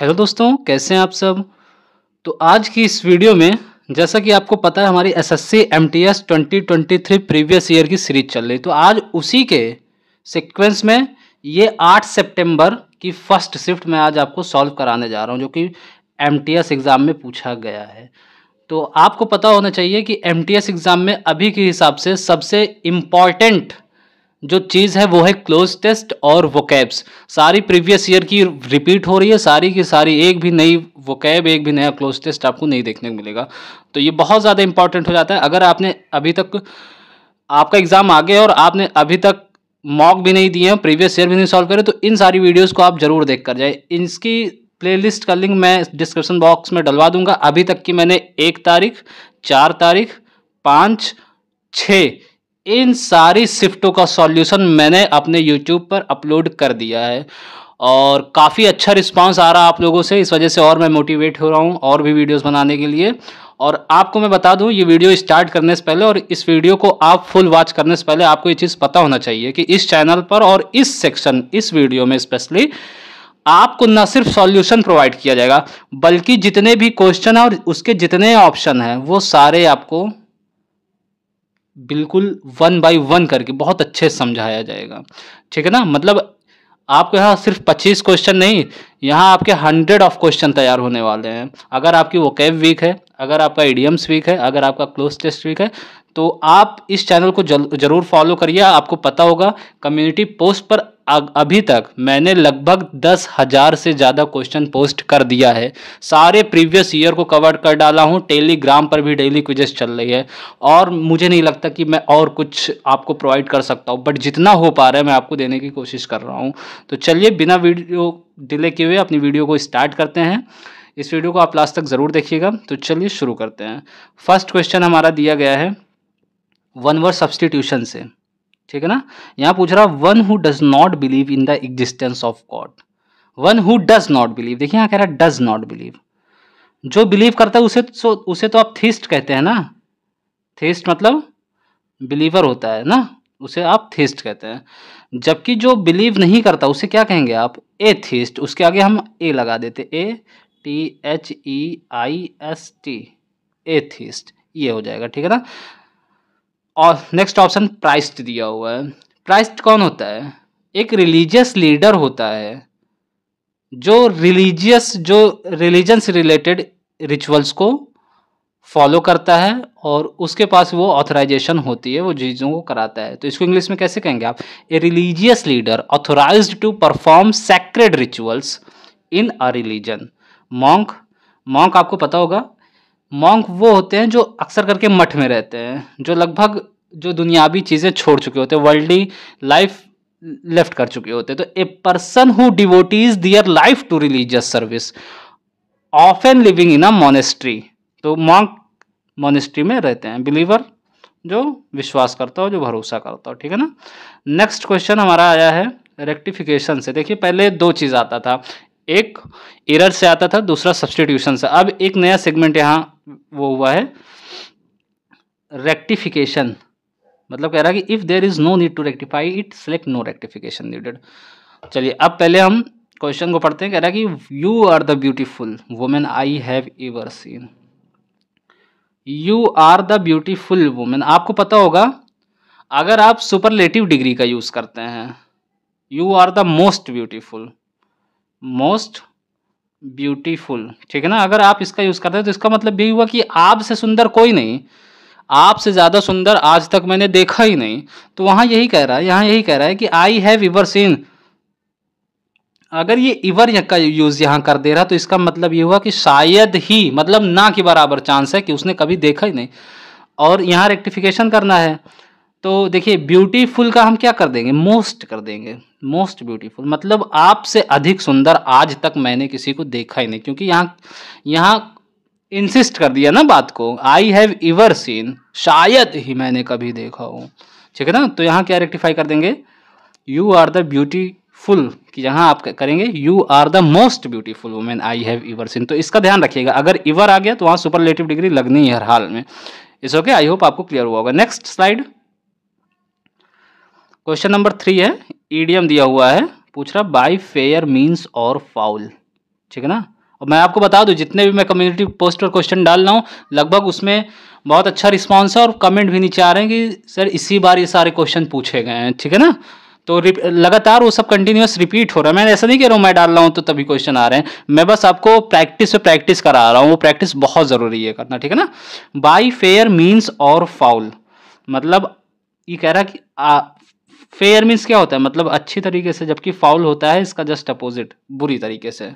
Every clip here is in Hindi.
हेलो दोस्तों कैसे हैं आप सब तो आज की इस वीडियो में जैसा कि आपको पता है हमारी एसएससी एमटीएस 2023 प्रीवियस ईयर की सीरीज चल रही तो आज उसी के सीक्वेंस में ये 8 सितंबर की फर्स्ट शिफ्ट मैं आज आपको सॉल्व कराने जा रहा हूँ जो कि एमटीएस एग्ज़ाम में पूछा गया है तो आपको पता होना चाहिए कि एम एग्ज़ाम में अभी के हिसाब से सबसे इम्पॉर्टेंट जो चीज़ है वो है क्लोज टेस्ट और वोकैब्स सारी प्रीवियस ईयर की रिपीट हो रही है सारी की सारी एक भी नई वोकैब एक भी नया क्लोज टेस्ट आपको नहीं देखने को मिलेगा तो ये बहुत ज़्यादा इंपॉर्टेंट हो जाता है अगर आपने अभी तक आपका एग्ज़ाम आ गया और आपने अभी तक मॉक भी नहीं दिए हैं प्रीवियस ईयर भी नहीं सॉल्व करे तो इन सारी वीडियोज़ को आप ज़रूर देख कर जाए इनकी प्लेलिस्ट का लिंक मैं डिस्क्रिप्शन बॉक्स में डलवा दूंगा अभी तक की मैंने एक तारीख चार तारीख पाँच छः इन सारी शिफ्टों का सॉल्यूशन मैंने अपने यूट्यूब पर अपलोड कर दिया है और काफ़ी अच्छा रिस्पांस आ रहा आप लोगों से इस वजह से और मैं मोटिवेट हो रहा हूँ और भी वीडियोस बनाने के लिए और आपको मैं बता दूँ ये वीडियो स्टार्ट करने से पहले और इस वीडियो को आप फुल वॉच करने से पहले आपको ये चीज़ पता होना चाहिए कि इस चैनल पर और इस सेक्शन इस वीडियो में स्पेशली आपको न सिर्फ सॉल्यूशन प्रोवाइड किया जाएगा बल्कि जितने भी क्वेश्चन हैं और उसके जितने ऑप्शन हैं वो सारे आपको बिल्कुल वन बाई वन करके बहुत अच्छे से समझाया जाएगा ठीक है ना मतलब आपके यहाँ सिर्फ पच्चीस क्वेश्चन नहीं यहाँ आपके हंड्रेड ऑफ क्वेश्चन तैयार होने वाले हैं अगर आपकी वो कैब वीक है अगर आपका ईडीएम्स वीक है अगर आपका क्लोज टेस्ट वीक है तो आप इस चैनल को ज़रूर फॉलो करिए आपको पता होगा कम्युनिटी पोस्ट पर अभी तक मैंने लगभग दस हज़ार से ज़्यादा क्वेश्चन पोस्ट कर दिया है सारे प्रीवियस ईयर को कवर कर डाला हूँ टेलीग्राम पर भी डेली क्विजेस चल रही है और मुझे नहीं लगता कि मैं और कुछ आपको प्रोवाइड कर सकता हूँ बट जितना हो पा रहा है मैं आपको देने की कोशिश कर रहा हूँ तो चलिए बिना वीडियो डिले किए हुए अपनी वीडियो को स्टार्ट करते हैं इस वीडियो को आप लास्ट तक ज़रूर देखिएगा तो चलिए शुरू करते हैं फर्स्ट क्वेश्चन हमारा दिया गया है वन वर्ड सब्सटीट्यूशन से ठीक है ना यहाँ पूछ रहा one who does not believe in the existence of god one who does not believe देखिए यहाँ कह रहा है डज नॉट बिलीव जो बिलीव करता है उसे तो उसे तो आप थीस्ट कहते हैं ना थीस्ट मतलब बिलीवर होता है ना उसे आप थीस्ट कहते हैं जबकि जो बिलीव नहीं करता उसे क्या कहेंगे आप ए थीस्ट उसके आगे हम ए लगा देते A T H E I S T ए थीस्ट ये हो जाएगा ठीक है ना और नेक्स्ट ऑप्शन प्राइस्ट दिया हुआ है प्राइस्ट कौन होता है एक रिलीजियस लीडर होता है जो रिलीजियस जो रिलीजन से रिलेटेड रिचुअल्स को फॉलो करता है और उसके पास वो ऑथराइजेशन होती है वो चीज़ों को कराता है तो इसको इंग्लिश में कैसे कहेंगे आप a religious leader authorize to perform sacred rituals in a religion monk monk आपको पता होगा मॉन्क वो होते हैं जो अक्सर करके मठ में रहते हैं जो लगभग जो दुनियावी चीज़ें छोड़ चुके होते हैं वर्ल्डली लाइफ लेफ्ट कर चुके होते हैं तो a person who devotes their life to religious service of an living in a monastery तो मॉन्क मोनेस्ट्री में रहते हैं बिलीवर जो विश्वास करता हो जो भरोसा करता हो ठीक है ना नेक्स्ट क्वेश्चन हमारा आया है रेक्टिफिकेशन से देखिए पहले दो चीज़ आता था एक एरर से आता था दूसरा सब्सटीट्यूशन से अब एक नया सेगमेंट यहाँ वो हुआ है रेक्टिफिकेशन मतलब कह रहा है कि if there is no need to rectify it select no rectification needed चलिए अब पहले हम क्वेश्चन को पढ़ते हैं कह रहा है कि you are the beautiful women I have ever seen you are the beautiful women आपको पता होगा अगर आप सुपरलेटिव डिग्री का यूज़ करते हैं you are the most beautiful most beautiful ठीक है ना अगर आप इसका यूज़ करते हैं तो इसका मतलब ये हुआ कि आपसे सुंदर कोई नहीं आपसे ज़्यादा सुंदर आज तक मैंने देखा ही नहीं तो वहाँ यही कह रहा है यहाँ यही कह रहा है कि आई हैव इवर सीन अगर ये इवर का यूज़ यहाँ कर दे रहा तो इसका मतलब ये हुआ कि शायद ही मतलब ना के बराबर चांस है कि उसने कभी देखा ही नहीं और यहाँ रेक्टिफिकेशन करना है तो देखिए ब्यूटीफुल का हम क्या कर देंगे मोस्ट कर देंगे मोस्ट ब्यूटीफुल मतलब आपसे अधिक सुंदर आज तक मैंने किसी को देखा ही नहीं क्योंकि यहाँ यहाँ इंसिस्ट कर दिया ना बात को आई हैव इवर सीन शायद ही मैंने कभी देखा हो ठीक है ना तो यहाँ क्या रेक्टिफाई कर देंगे यू आर द ब्यूटीफुल कि यहाँ आप करेंगे you are the most beautiful women I have ever seen तो इसका ध्यान रखिएगा अगर इवर आ गया तो वहाँ सुपरलेटिव डिग्री लगनी है हर हाल में इस ओके आई होप आपको क्लियर हुआ होगा next slide question number three है ईडीएम दिया हुआ है पूछ रहा बाई फेयर मीन्स और फाउल ठीक है ना और मैं आपको बता दूं जितने भी मैं कम्युनिटी पोस्ट पर क्वेश्चन डाल रहा हूँ लगभग उसमें बहुत अच्छा रिस्पांस है और कमेंट भी नीचे आ रहे हैं कि सर इसी बार ये सारे क्वेश्चन पूछे गए हैं ठीक है ना तो लगातार वो सब कंटिन्यूस रिपीट हो रहा है मैं ऐसा नहीं कह रहा हूँ मैं डाल रहा हूँ तो तभी क्वेश्चन आ रहे हैं मैं बस आपको प्रैक्टिस से प्रैक्टिस करा रहा हूँ वो प्रैक्टिस बहुत ज़रूरी है करना ठीक है ना बाई फेयर मीन्स और फाउल मतलब ये कह रहा कि फेयर मीन्स क्या होता है मतलब अच्छी तरीके से जबकि फाउल होता है इसका जस्ट अपोजिट बुरी तरीके से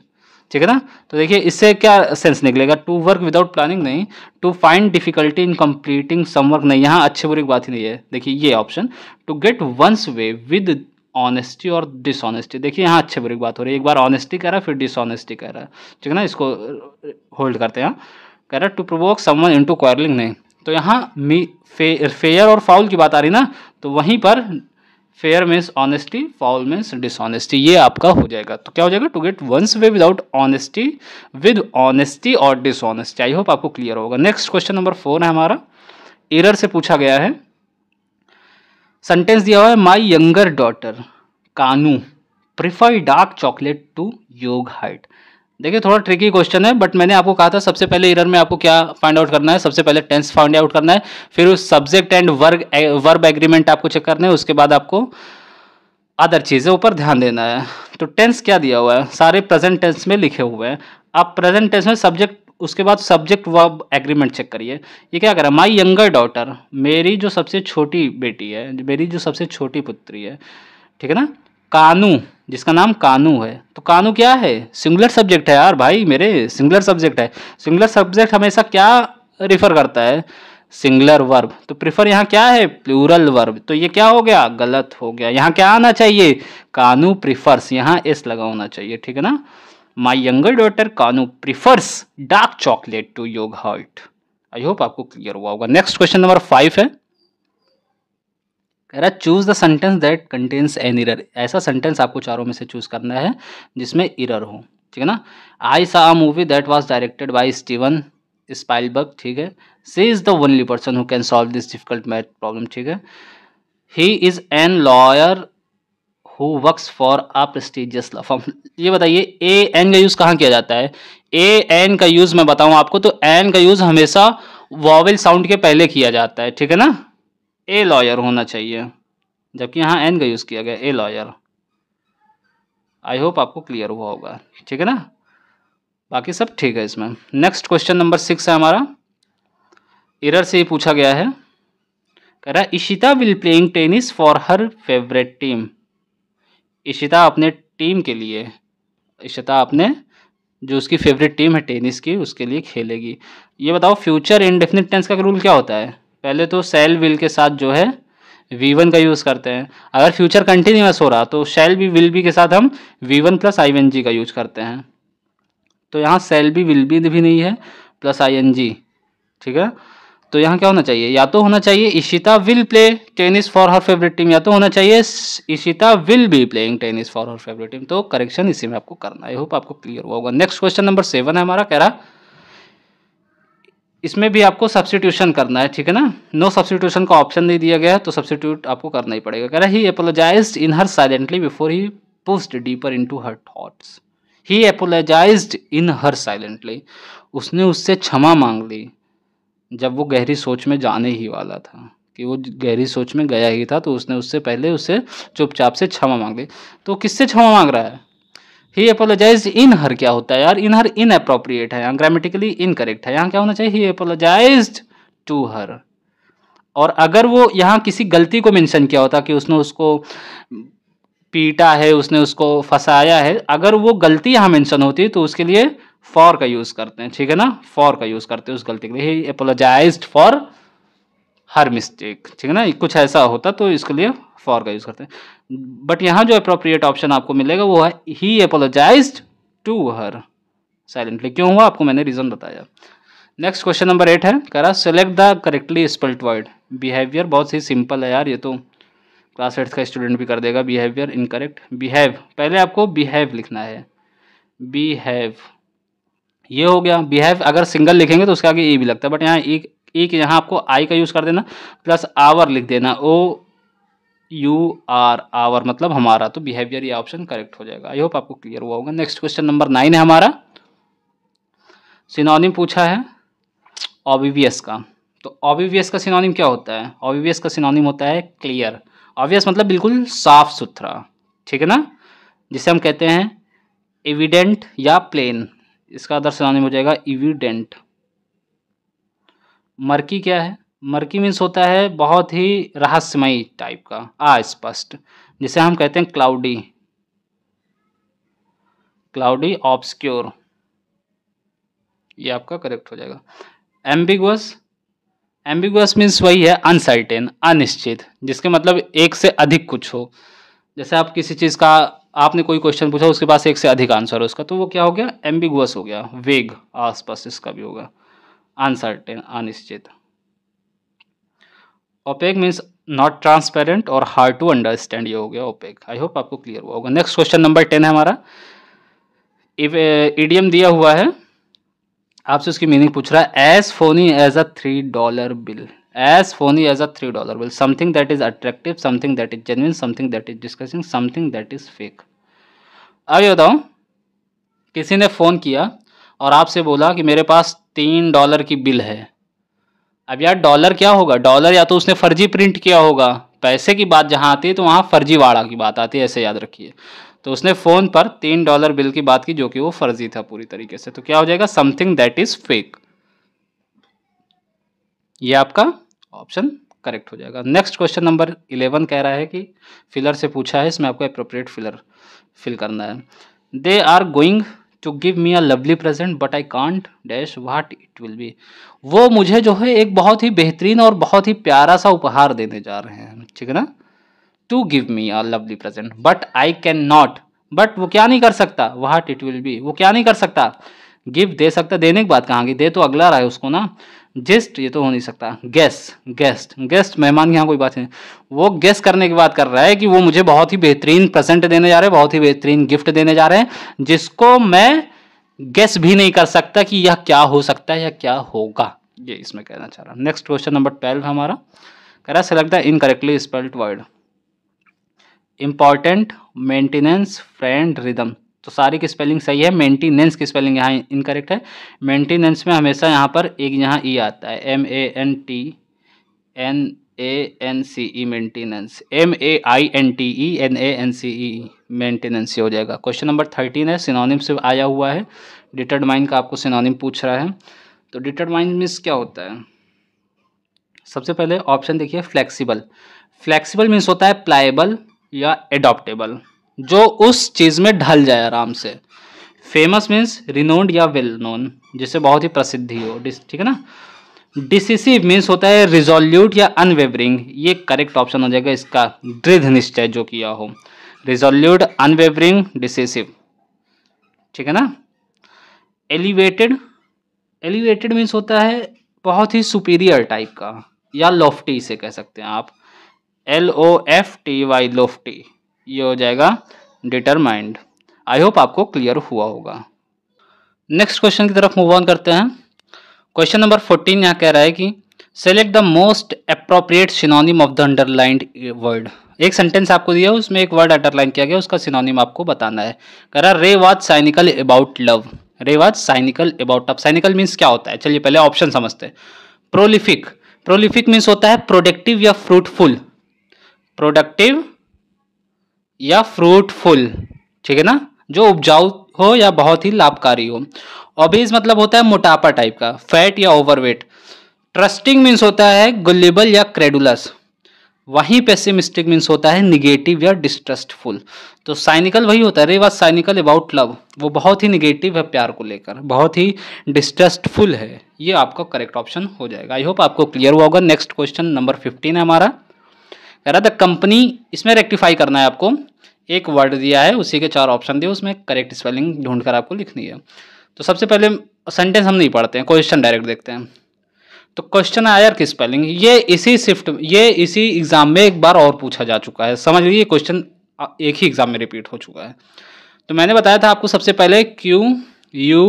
ठीक है ना तो देखिए इससे क्या सेंस निकलेगा टू वर्क विदाउट प्लानिंग नहीं to find difficulty in completing some work नहीं यहाँ अच्छे बुरी की बात ही नहीं है देखिए ये option to get one's way with honesty और डिसऑनेस्टी देखिए यहाँ अच्छे बुरी की बात हो रही है एक बार ऑनेस्टी कह रहा है फिर डिसऑनेस्टी कह रहा है ठीक है ना इसको होल्ड करते हैं कह रहा है to provoke someone into quarrelling नहीं तो यहाँ मी फे, फेयर और फाउल की बात आ रही ना तो वहीं पर fair means honesty foul means dishonesty ये आपका हो जाएगा तो क्या हो जाएगा to get one's way without honesty with honesty और डिसऑनेस्टी आई होप आपको क्लियर होगा नेक्स्ट क्वेश्चन नंबर फोर है हमारा एरर से पूछा गया है सेंटेंस दिया हुआ है my younger daughter Kanu prefer dark chocolate to yoghurt देखिए थोड़ा ट्रिकी क्वेश्चन है बट मैंने आपको कहा था सबसे पहले इरर में आपको क्या फाइंड आउट करना है सबसे पहले टेंस फाइंड आउट करना है फिर उस subject and verb verb agreement आपको चेक करना है उसके बाद आपको अदर चीज़ें ऊपर ध्यान देना है तो टेंस क्या दिया हुआ है सारे प्रेजेंट टेंस में लिखे हुए हैं आप प्रेजेंट टेंस में सब्जेक्ट उसके बाद सब्जेक्ट वर्ब एग्रीमेंट चेक करिए ये क्या कर रहा है माई यंगर डॉटर मेरी जो सबसे छोटी बेटी है मेरी जो सबसे छोटी पुत्री है ठीक है ना कानू जिसका नाम कानू है तो कानू क्या है सिंगुलर सब्जेक्ट है यार भाई मेरे सिंगुलर सब्जेक्ट है सिंगुलर सब्जेक्ट हमेशा क्या रिफर करता है सिंगुलर वर्ब तो प्रिफर यहाँ क्या है प्लूरल वर्ब तो ये क्या हो गया गलत हो गया यहाँ क्या आना चाहिए कानू प्रिफर्स यहाँ एस लगा होना चाहिए ठीक है ना my younger daughter Kanu prefers dark chocolate to yoghurt I hope आपको क्लियर हुआ होगा नेक्स्ट क्वेश्चन नंबर फाइव है कह रहा है choose the sentence that contains an error ऐसा सेंटेंस आपको चारों में से चूज करना है जिसमें इरर हो ठीक है ना I saw movie that was directed by Steven Spielberg ठीक है she is the only person who can solve this difficult math problem ठीक है he is an lawyer who works for a prestigious firm ये बताइए ए एन का यूज़ कहाँ किया जाता है ए एन का यूज़ मैं बताऊँ आपको तो एन का यूज़ हमेशा वॉवल साउंड के पहले किया जाता है ठीक है ना ए लॉयर होना चाहिए जबकि यहाँ एन का यूज़ किया गया ए लॉयर आई होप आपको क्लियर हुआ होगा ठीक है ना बाकी सब ठीक है इसमें नेक्स्ट क्वेश्चन नंबर सिक्स है हमारा इरर से ही पूछा गया है कह रहा है Ishita will playing tennis for her favourite team Ishita अपने टीम के लिए इशिता अपने जो उसकी फेवरेट टीम है टेनिस की उसके लिए खेलेगी ये बताओ फ्यूचर इंडेफिनिट टेंस का रूल क्या होता है पहले तो सेल विल के साथ जो है वी वन का यूज़ करते हैं अगर फ्यूचर कंटिन्यूस हो रहा तो सेल भी विल बी के साथ हम V one plus I N G का यूज करते हैं तो यहाँ सेल भी विल बी भी नहीं है प्लस आई एन जी ठीक है तो यहाँ क्या होना चाहिए या तो होना चाहिए Ishita will play tennis for her favourite team या तो होना चाहिए Ishita will be playing tennis for her favourite team तो करेक्शन इसी में आपको करना आई होप आपको क्लियर हुआ होगा नेक्स्ट क्वेश्चन नंबर सेवन है हमारा कह रहा है इसमें भी आपको सब्सिट्यूशन करना है ठीक है ना नो सब्सिट्यूशन का ऑप्शन नहीं दिया गया है तो सब्सिट्यूट आपको करना ही पड़ेगा कह रहा he apologise in her silently before he pushed deeper into her thoughts he apologise in her silently उसने उससे क्षमा मांग ली जब वो गहरी सोच में जाने ही वाला था कि वो गहरी सोच में गया ही था तो उसने उससे पहले उससे चुपचाप से क्षमा मांग ली तो किससे क्षमा मांग रहा है ही अपोलोजाइज इन हर क्या होता है यार इन हर इन अप्रोप्रिएट है यहाँ ग्रामेटिकली इनकरेक्ट है यहाँ क्या होना चाहिए ही अपोलोजाइज टू हर और अगर वो यहाँ किसी गलती को मैंशन किया होता कि उसने उसको पीटा है उसने उसको फंसाया है अगर वो गलती यहाँ मैंशन होती तो उसके लिए फॉर का यूज़ करते हैं ठीक है ना फॉर का यूज़ करते हैं उस गलती के लिए he apologise for her mistake ठीक है ना कुछ ऐसा होता तो इसके लिए फॉर का यूज़ करते हैं बट यहाँ जो अप्रोप्रिएट ऑप्शन आपको मिलेगा वो है he apologise to her silently क्यों हुआ आपको मैंने रीज़न बताया नेक्स्ट क्वेश्चन नंबर एट है कह रहा select the correctly spelt word behaviour बहुत ही सिंपल है यार ये तो क्लास एट्थ का स्टूडेंट भी कर देगा बिहेवियर इनकरेक्ट बिहेव पहले आपको बिहेव लिखना है बिहेव ये हो गया बिहेव अगर सिंगल लिखेंगे तो उसके आगे ई e भी लगता है बट यहाँ ई e एक यहाँ आपको आई का यूज़ कर देना प्लस आवर लिख देना ओ यू आर आवर मतलब हमारा तो बिहेवियर ये ऑप्शन करेक्ट हो जाएगा आई होप आपको क्लियर हुआ होगा नेक्स्ट क्वेश्चन नंबर नाइन है हमारा सिनोनिम पूछा है ओबीवीएस का तो ऑबिवियस का सिनोनिम क्या होता है ओबीवीएस का सिनोनिम होता है क्लियर ऑबियस मतलब बिल्कुल साफ सुथरा ठीक है ना जिसे हम कहते हैं एविडेंट या प्लेन इसका अदर सिनोनिम हो जाएगा इविडेंट मर्की क्या है मर्की मीन्स होता है बहुत ही रहस्यमयी टाइप का अस्पष्ट जिसे हम कहते हैं क्लाउडी क्लाउडी ऑब्सक्योर ये आपका करेक्ट हो जाएगा एम्बिगस एम्बिगस मीन्स वही है अनसर्टेन अनिश्चित जिसके मतलब एक से अधिक कुछ हो जैसे आप किसी चीज़ का आपने कोई क्वेश्चन पूछा उसके पास एक से अधिक आंसर हो उसका तो वो क्या हो गया एम्बिगस हो गया वेग आसपास इसका भी होगा अनसर्टेन अनिश्चित ओपेक मीन्स नॉट ट्रांसपेरेंट और हार्ड टू अंडरस्टैंड ये हो गया ओपेक आई होप आपको क्लियर हुआ होगा नेक्स्ट क्वेश्चन नंबर टेन है हमारा ईडीएम uh, दिया हुआ है आपसे उसकी मीनिंग पूछ रहा है as phony as a three dollar bill as phony as a three dollar bill something that is attractive something that is genuine something that is disgusting something that is fake अब ये बताओ किसी ने फ़ोन किया और आपसे बोला कि मेरे पास तीन डॉलर की बिल है अब यार डॉलर क्या होगा डॉलर या तो उसने फर्जी प्रिंट किया होगा पैसे की बात जहाँ आती है तो वहाँ फर्जीवाड़ा की बात आती है ऐसे याद रखिए तो उसने फ़ोन पर तीन डॉलर बिल की बात की जो कि वो फर्जी था पूरी तरीके से तो क्या हो जाएगा समथिंग दैट इज़ फेक ये आपका ऑप्शन करेक्ट हो जाएगा नेक्स्ट क्वेश्चन नंबर इलेवन कह रहा है कि फिलर से पूछा है इसमें आपको अप्रोप्रिएट फिलर फिल करना है they are going to give me a lovely present but I can't dash what it will be वो मुझे जो है एक बहुत ही बेहतरीन और बहुत ही प्यारा सा उपहार देने जा रहे हैं ठीक है ना to give me a lovely present but I cannot but बट वो क्या नहीं कर सकता वाट इट विल बी वो क्या नहीं कर सकता गिफ्ट दे सकता देने की बात कहाँ की दे तो अगला रहा है उसको ना जेस्ट ये तो हो नहीं सकता गेस गेस्ट गेस्ट मेहमान यहाँ कोई बात नहीं वो गेस्ट करने की बात कर रहा है कि वो मुझे बहुत ही बेहतरीन प्रेजेंट देने जा रहे हैं बहुत ही बेहतरीन गिफ्ट देने जा रहे हैं जिसको मैं गेस भी नहीं कर सकता कि यह क्या हो सकता है या क्या होगा ये इसमें कहना चाह रहा नेक्स्ट क्वेश्चन नंबर ट्वेल्व हमारा कह रहा select the incorrectly spelled word important maintenance friend rhythm तो सारी की स्पेलिंग सही है मेंटेनेंस की स्पेलिंग यहाँ इनकरेक्ट है मेंटेनेंस में हमेशा यहाँ पर एक यहाँ ई e आता है M A N T N A N C E maintenance M A I N T E N A N C E maintenance हो जाएगा क्वेश्चन नंबर थर्टीन है सिनोनिम से आया हुआ है डिटरमाइन का आपको सिनोनिम पूछ रहा है तो डिटरमाइन मीन्स क्या होता है सबसे पहले ऑप्शन देखिए फ्लैक्सीबल फ्लैक्सीबल मीन्स होता है प्लाइबल या एडॉप्टेबल जो उस चीज़ में ढल जाए आराम से फेमस मीन्स रिनोन्ड या वेल नोन जिसे बहुत ही प्रसिद्धि हो ठीक है ना डिसिसिव मीन्स होता है रिजोल्यूट या अनवेवरिंग ये करेक्ट ऑप्शन हो जाएगा इसका दृढ़ निश्चय जो किया हो रिजोल्यूट अनवेवरिंग डिसिसिव ठीक है ना एलिवेटेड एलिवेटेड मीन्स होता है बहुत ही सुपीरियर टाइप का या लोफ्टी इसे कह सकते हैं आप L O F T Y lofty ये हो जाएगा डिटरमाइंड आई होप आपको क्लियर हुआ होगा नेक्स्ट क्वेश्चन की तरफ मूव ऑन करते हैं क्वेश्चन नंबर फोर्टीन यहाँ कह रहा है कि select the most appropriate synonym of the underlined word एक सेंटेंस आपको दिया है उसमें एक वर्ड अंडरलाइन किया गया उसका सिनोनिम आपको बताना है कह रहा है Ray was cynical about love Ray was cynical about अब साइनिकल मीन्स क्या होता है चलिए पहले ऑप्शन समझते हैं प्रोलिफिक प्रोलिफिक मीन्स होता है प्रोडक्टिव या फ्रूटफुल प्रोडक्टिव या फ्रूटफुल ठीक है ना जो उपजाऊ हो या बहुत ही लाभकारी हो ओबेज मतलब होता है मोटापा टाइप का फैट या ओवरवेट ट्रस्टिंग मीन्स होता है गुल्लेबल या क्रेडुलस वहीं पेसिमिस्टिक मीन्स होता है निगेटिव या डिस्ट्रस्टफुल तो साइनिकल वही होता है Ray was cynical about love वो बहुत ही निगेटिव है प्यार को लेकर बहुत ही डिस्ट्रस्टफुल है ये आपका करेक्ट ऑप्शन हो जाएगा आई होप आपको क्लियर हुआ होगा नेक्स्ट क्वेश्चन नंबर फिफ्टीन है हमारा कह रहा था कंपनी इसमें रेक्टिफाई करना है आपको एक वर्ड दिया है उसी के चार ऑप्शन दिए उसमें करेक्ट स्पेलिंग ढूंढ कर आपको लिखनी है तो सबसे पहले सेंटेंस हम नहीं पढ़ते हैं क्वेश्चन डायरेक्ट देखते हैं तो क्वेश्चन आया की स्पेलिंग ये इसी शिफ्ट ये इसी एग्ज़ाम में एक बार और पूछा जा चुका है समझ लीजिए क्वेश्चन एक ही एग्ज़ाम में रिपीट हो चुका है तो मैंने बताया था आपको सबसे पहले Q U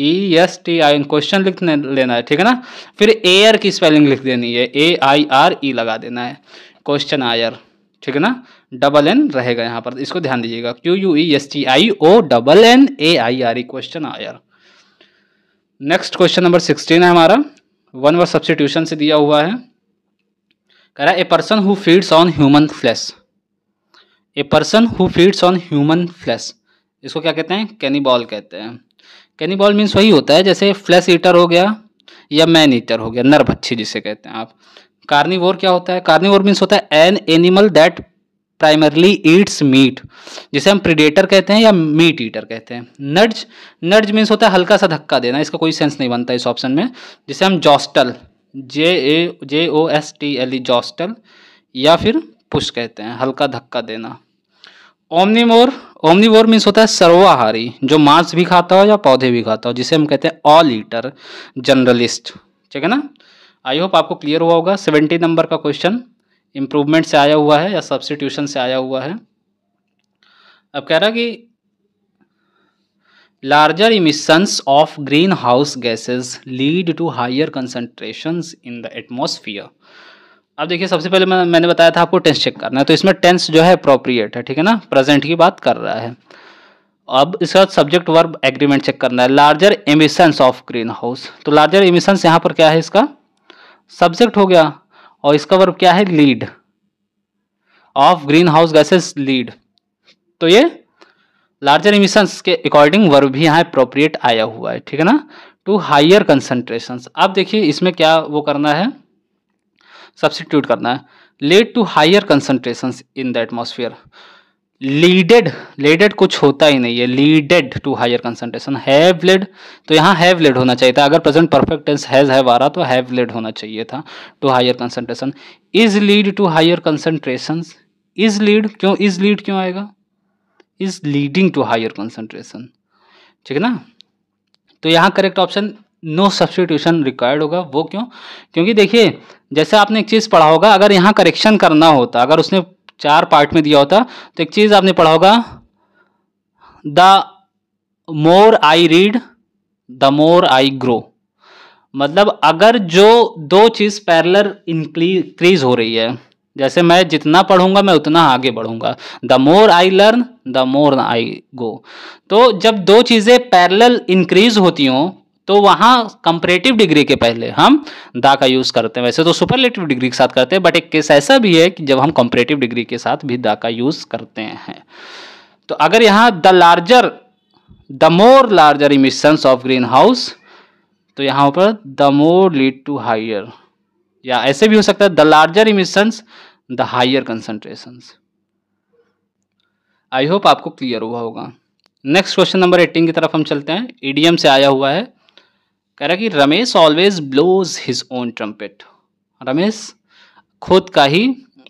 E S T I question लिख लेना है ठीक है ना फिर एयर की स्पेलिंग लिख देनी है ए आई आर ई लगा देना है क्वेश्चन आयर ठीक है ना डबल एन रहेगा यहाँ पर इसको ध्यान दीजिएगा Q U E S T I O double N A I R E questionnaire next question number sixteen है हमारा वन वर्ड सब्सिट्यूशन से दिया हुआ है कह रहा है a person who feeds on human flesh a person who feeds on human flesh इसको क्या कहते हैं कैनीबॉल कहते हैं कैनीबॉल मीन्स वही होता है जैसे फ्लैश ईटर हो गया या मैन ईटर हो गया नरभच्छी जिसे कहते हैं आप कार्निवोर क्या होता है कार्निवोर मीन्स होता है an animal that primarily eats meat जिसे हम प्रिडेटर कहते हैं या मीट ईटर कहते हैं नर्ज नर्ज मीन्स होता है हल्का सा धक्का देना इसका कोई सेंस नहीं बनता इस ऑप्शन में जिसे हम jostle J A J O S T L E jostle या फिर पुश कहते हैं हल्का धक्का देना ओमनीमोर ओमनीवोर मीन्स होता है सर्वाहारी जो मांस भी खाता हो या पौधे भी खाता हो जिसे हम कहते हैं ऑल ईटर जर्नलिस्ट ठीक है ना आई होप आपको क्लियर हुआ होगा सेवेंटी नंबर का क्वेश्चन इम्प्रूवमेंट से आया हुआ है या सब्सटीट्यूशन से आया हुआ है अब कह रहा कि emissions of greenhouse gases lead to higher concentration in the atmosphere अब देखिए सबसे पहले मैं मैंने बताया था आपको टेंस चेक करना है तो इसमें टेंस जो है अप्रोप्रिएट है ठीक है ना प्रेजेंट की बात कर रहा है अब इसके बाद सब्जेक्ट वर्ब एग्रीमेंट चेक करना है larger emissions of greenhouse तो लार्जर इमिशंस यहाँ पर क्या है इसका सब्जेक्ट हो गया और इसका वर्ब क्या है lead of greenhouse gases lead तो ये लार्जर इमिशन के अकॉर्डिंग वर्ब भी यहाँ अप्रोप्रिएट आया हुआ है ठीक है ना टू हाइयर कंसनट्रेशन अब देखिए इसमें क्या वो करना है सब्सिट्यूट करना है led to higher concentration in the atmosphere leaded leaded कुछ होता ही नहीं है leaded to higher concentration have led तो यहाँ हैव लेड होना चाहिए था अगर present perfect tense has have आ रहा तो हैव लेड होना चाहिए था to higher concentration is lead to higher concentration is lead क्यों इज लीड क्यों आएगा is leading to higher concentration ठीक है ना तो यहाँ correct option no substitution required होगा वो क्यों क्योंकि देखिए जैसे आपने एक चीज़ पढ़ा होगा अगर यहाँ करेक्शन करना होता अगर उसने चार पार्ट में दिया होता तो एक चीज़ आपने पढ़ा होगा the more I read the more I grow मतलब अगर जो दो चीज़ पैरलर इंक्रीज हो रही है जैसे मैं जितना पढ़ूंगा मैं उतना आगे बढ़ूंगा the more I learn the more I go तो जब दो चीज़ें पैरल इंक्रीज होती हों तो वहां कंपरेटिव डिग्री के पहले हम दा का यूज करते हैं वैसे तो सुपरलेटिव डिग्री के साथ करते हैं बट एक केस ऐसा भी है कि जब हम कंपरेटिव डिग्री के साथ भी दा का यूज करते हैं तो अगर यहां the larger the more larger emissions of greenhouse तो यहां पर the more lead to higher या ऐसे भी हो सकता है the larger emissions the higher concentration I hope आपको क्लियर हुआ होगा नेक्स्ट क्वेश्चन नंबर एटीन की तरफ हम चलते हैं ईडीएम e से आया हुआ है कह रहा कि Ramesh always blows his own trumpet Ramesh खुद का ही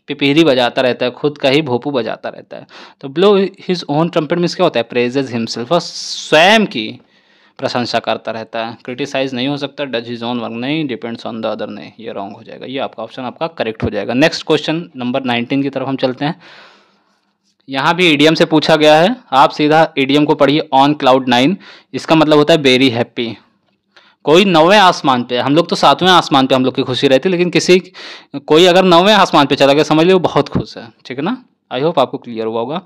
पिपीरी बजाता रहता है खुद का ही भोपू बजाता रहता है तो blow his own trumpet means क्या होता है प्रेजेज हिमसेल्फ और स्वयं की प्रशंसा करता रहता है क्रिटिसाइज नहीं हो सकता डज हिज ओन वर्क नहीं डिपेंड्स ऑन द अदर नहीं ये रॉन्ग हो जाएगा ये आपका ऑप्शन आपका करेक्ट हो जाएगा नेक्स्ट क्वेश्चन नंबर नाइनटीन की तरफ हम चलते हैं यहाँ भी ईडीएम से पूछा गया है आप सीधा ईडीएम को पढ़िए ऑन क्लाउड नाइन इसका मतलब होता है वेरी हैप्पी कोई नौवें आसमान पे हम लोग तो सातवें आसमान पे हम लोग की खुशी रहती है लेकिन किसी कोई अगर नौवें आसमान पे चला गया समझ लो बहुत खुश है ठीक है ना आई होप आपको क्लियर हुआ होगा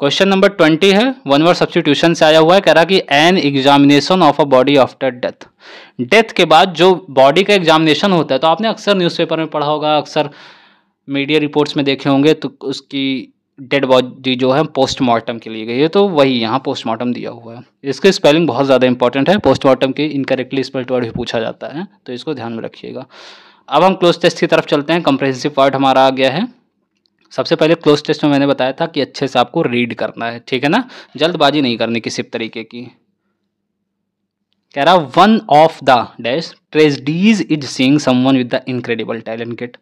क्वेश्चन नंबर ट्वेंटी है वन वर्ड सब्सिट्यूशन से आया हुआ है कह रहा कि an examination of a body after death death के बाद जो बॉडी का एग्जामिनेशन होता है तो आपने अक्सर न्यूज़पेपर में पढ़ा होगा अक्सर मीडिया रिपोर्ट्स में देखे होंगे तो उसकी डेड बॉडी जो है पोस्टमार्टम के लिए गई है तो वही यहाँ पोस्टमार्टम दिया हुआ है इसके स्पेलिंग बहुत ज़्यादा इंपॉर्टेंट है पोस्टमार्टम के इनकरेक्टली स्पेल्ट वर्ड भी पूछा जाता है तो इसको ध्यान में रखिएगा अब हम क्लोज टेस्ट की तरफ चलते हैं कंप्रेहेंसिव पार्ट हमारा आ गया है सबसे पहले क्लोज टेस्ट में मैंने बताया था कि अच्छे से आपको रीड करना है ठीक है ना जल्दबाजी नहीं करनी किसी तरीके की कह रहा one of the dash tragedies is seeing someone with the incredible talent get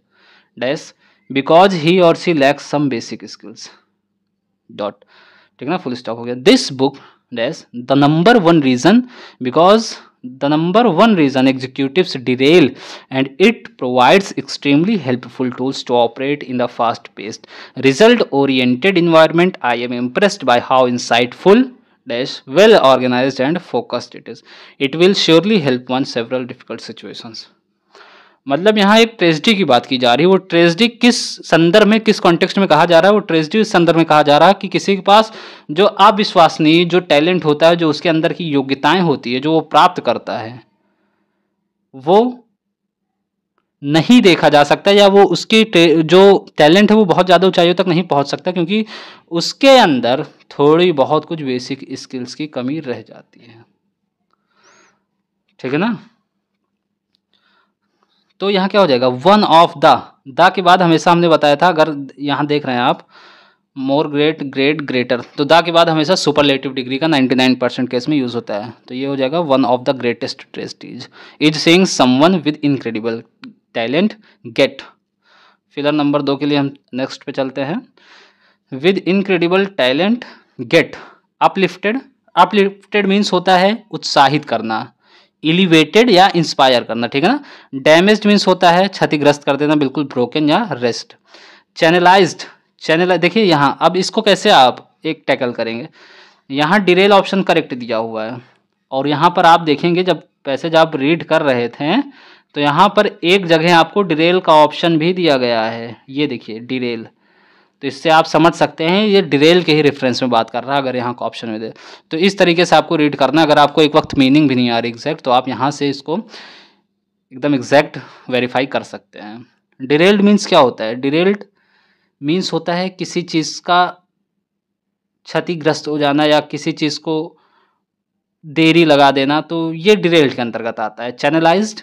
dash Because he or she lacks some basic skills. Dot ठीक है ना फुल स्टॉप हो गया this book dash the number one reason because the number one reason executives derail and it provides extremely helpful tools to operate in the fast-paced result-oriented environment i am impressed by how insightful well organized and focused it is it will surely help one several difficult situations मतलब यहाँ एक ट्रेजिडी की बात की जा रही है वो ट्रेजिडी किस संदर्भ में किस कॉन्टेक्स्ट में कहा जा रहा है वो ट्रेजिडी उस संदर्भ में कहा जा रहा है कि किसी के पास जो अविश्वसनीय जो टैलेंट होता है जो उसके अंदर की योग्यताएं होती है जो वो प्राप्त करता है वो नहीं देखा जा सकता या वो उसकी जो टैलेंट है वो बहुत ज़्यादा ऊंचाइयों तक नहीं पहुंच सकता क्योंकि उसके अंदर थोड़ी बहुत कुछ बेसिक स्किल्स की कमी रह जाती है ठीक है ना तो यहाँ क्या हो जाएगा वन ऑफ द द के बाद हमेशा हमने बताया था अगर यहाँ देख रहे हैं आप मोर ग्रेट ग्रेट ग्रेटर तो द के बाद हमेशा सुपरलेटिव डिग्री का 99 परसेंट केस में यूज़ होता है तो ये हो जाएगा one of the greatest tragedies is seeing someone with incredible talent get filler number दो के लिए हम नेक्स्ट पे चलते हैं with incredible talent get uplifted uplifted means होता है उत्साहित करना इलिवेटेड या इंस्पायर करना ठीक है ना डैमेज मीन्स होता है क्षतिग्रस्त कर देना बिल्कुल ब्रोकन या रेस्ट चैनलाइज्ड चैनल देखिए यहाँ अब इसको कैसे आप एक टैकल करेंगे यहाँ डिरेल ऑप्शन करेक्ट दिया हुआ है और यहाँ पर आप देखेंगे जब पैसेज आप रीड कर रहे थे तो यहाँ पर एक जगह आपको डिरेल का ऑप्शन भी दिया गया है ये देखिए डिरेल तो इससे आप समझ सकते हैं ये डिरेल के ही रेफरेंस में बात कर रहा है अगर यहाँ का ऑप्शन में दे तो इस तरीके से आपको रीड करना अगर आपको एक वक्त मीनिंग भी नहीं आ रही एग्जैक्ट तो आप यहाँ से इसको एकदम एग्जैक्ट वेरीफाई कर सकते हैं डिरेल्ड मीन्स क्या होता है डिरेल्ड मीन्स होता है किसी चीज़ का क्षतिग्रस्त हो जाना या किसी चीज़ को देरी लगा देना तो ये डिरेल्ड के अंतर्गत आता है चैनलाइज्ड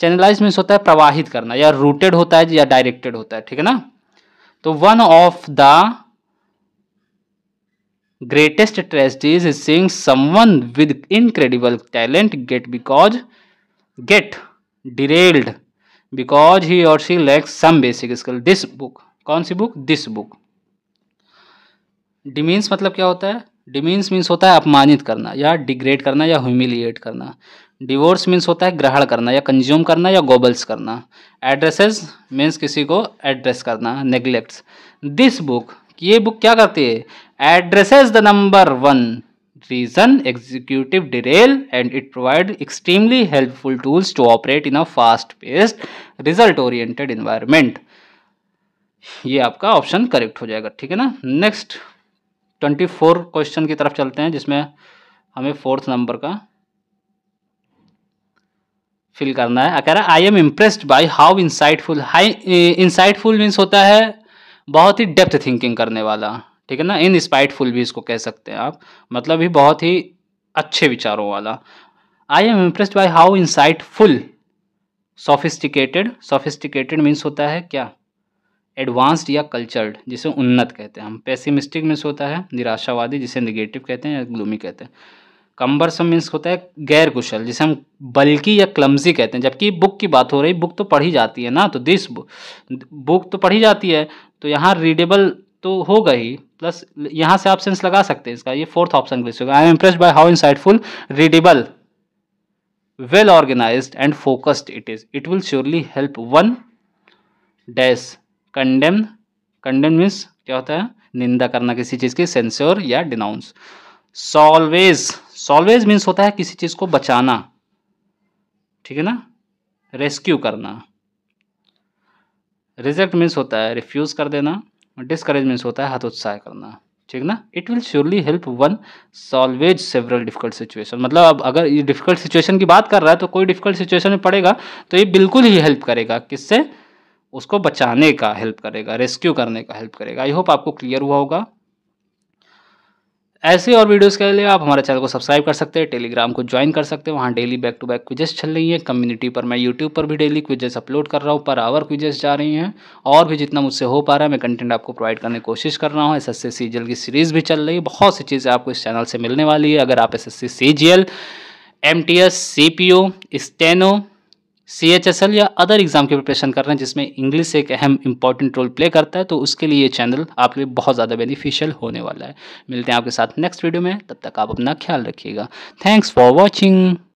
चैनलाइज मीन्स होता है प्रवाहित करना या रूटेड होता है या डायरेक्टेड होता है ठीक है ना तो one of the greatest tragedies is seeing someone with incredible talent get because get derailed because he or she lack some basic skill this book कौन सी बुक दिस बुक डिमीन्स मतलब क्या होता है डिमीन्स मीन्स होता है अपमानित करना या डिग्रेड करना या ह्यूमिलिएट करना डिवोर्स मीन्स होता है ग्रहण करना या कंज्यूम करना या गोबल्स करना एड्रेसेस मीन्स किसी को एड्रेस करना नेग्लेक्ट्स दिस बुक ये बुक क्या करती है addresses the number one reason executive derail and it provide extremely helpful tools to operate in a fast paced result oriented environment ये आपका ऑप्शन करेक्ट हो जाएगा ठीक है ना नेक्स्ट ट्वेंटी फोर क्वेश्चन की तरफ चलते हैं जिसमें हमें फोर्थ नंबर का फिल करना है कह रहा I am impressed by how insightful high insightful means होता है बहुत ही डेप्थ थिंकिंग करने वाला ठीक है ना इन स्पाइटफुल भी इसको कह सकते हैं आप मतलब ही बहुत ही अच्छे विचारों वाला I am impressed by how insightful sophisticated sophisticated means होता है क्या एडवांस्ड या कल्चर्ड जिसे उन्नत कहते हैं हम पेसिमिस्टिक मीन्स होता है निराशावादी जिसे निगेटिव कहते हैं या ग्लूमी कहते हैं कम्बरसम मीन्स होता है गैर कुशल जिसे हम बल्कि या क्लमजी कहते हैं जबकि बुक की बात हो रही बुक तो पढ़ी जाती है ना तो दिस बुक तो पढ़ी जाती है तो यहाँ रीडेबल तो होगा ही प्लस यहाँ से आप सेंस लगा सकते हैं इसका ये फोर्थ ऑप्शन ग्लिच होगा I am impress by how insightful readable well organise and focused it is it will surely help one dash condemn condemn means क्या होता है निंदा करना किसी चीज़ की सेंसोर या डिनाउंस सॉल्वेज सॉल्वेज मीन्स होता है किसी चीज़ को बचाना ठीक है ना रेस्क्यू करना रिजेक्ट मीन्स होता है रिफ्यूज़ कर देना डिस्करेज मीन्स होता है हतोत्साह करना ठीक ना it will surely help one solves several difficult situation मतलब अब अगर ये डिफिकल्ट सिचुएशन की बात कर रहा है तो कोई डिफिकल्ट सिचुएशन में पड़ेगा तो ये बिल्कुल ही हेल्प करेगा किससे उसको बचाने का हेल्प करेगा रेस्क्यू करने का हेल्प करेगा आई होप आपको क्लियर हुआ होगा ऐसे और वीडियोस के लिए आप हमारे चैनल को सब्सक्राइब कर सकते हैं टेलीग्राम को ज्वाइन कर सकते हैं वहाँ daily back to back quizzes चल रही है कम्युनिटी पर मैं यूट्यूब पर भी डेली क्विजेस अपलोड कर रहा हूँ पर आवर क्विजेस जा रही हैं और भी जितना मुझसे हो पा रहा है मैं कंटेंट आपको प्रोवाइड करने की कोशिश कर रहा हूँ एस एस की सीरीज़ भी चल रही है बहुत सी चीज़ें आपको इस चैनल से मिलने वाली है अगर आप S S C M T S C P O steno C H S L या अदर एग्जाम की प्रिपरेशन कर रहे हैं जिसमें इंग्लिश एक अहम इंपॉर्टेंट रोल प्ले करता है तो उसके लिए ये चैनल आपके लिए बहुत ज़्यादा बेनिफिशियल होने वाला है मिलते हैं आपके साथ नेक्स्ट वीडियो में तब तक आप अपना ख्याल रखिएगा थैंक्स फॉर वॉचिंग